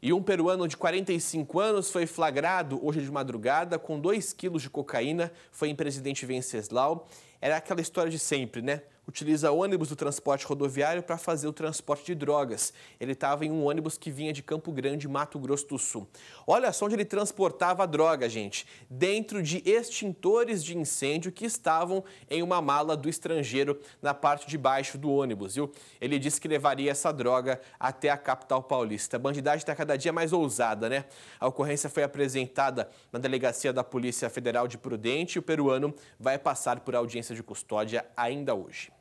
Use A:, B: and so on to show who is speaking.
A: E um peruano de 45 anos foi flagrado hoje de madrugada com 2 quilos de cocaína, foi em Presidente Venceslau era aquela história de sempre, né? Utiliza ônibus do transporte rodoviário para fazer o transporte de drogas. Ele estava em um ônibus que vinha de Campo Grande, Mato Grosso do Sul. Olha só onde ele transportava a droga, gente. Dentro de extintores de incêndio que estavam em uma mala do estrangeiro na parte de baixo do ônibus, viu? Ele disse que levaria essa droga até a capital paulista. A bandidagem está cada dia mais ousada, né? A ocorrência foi apresentada na delegacia da Polícia Federal de Prudente e o peruano vai passar por audiência audiência de custódia ainda hoje.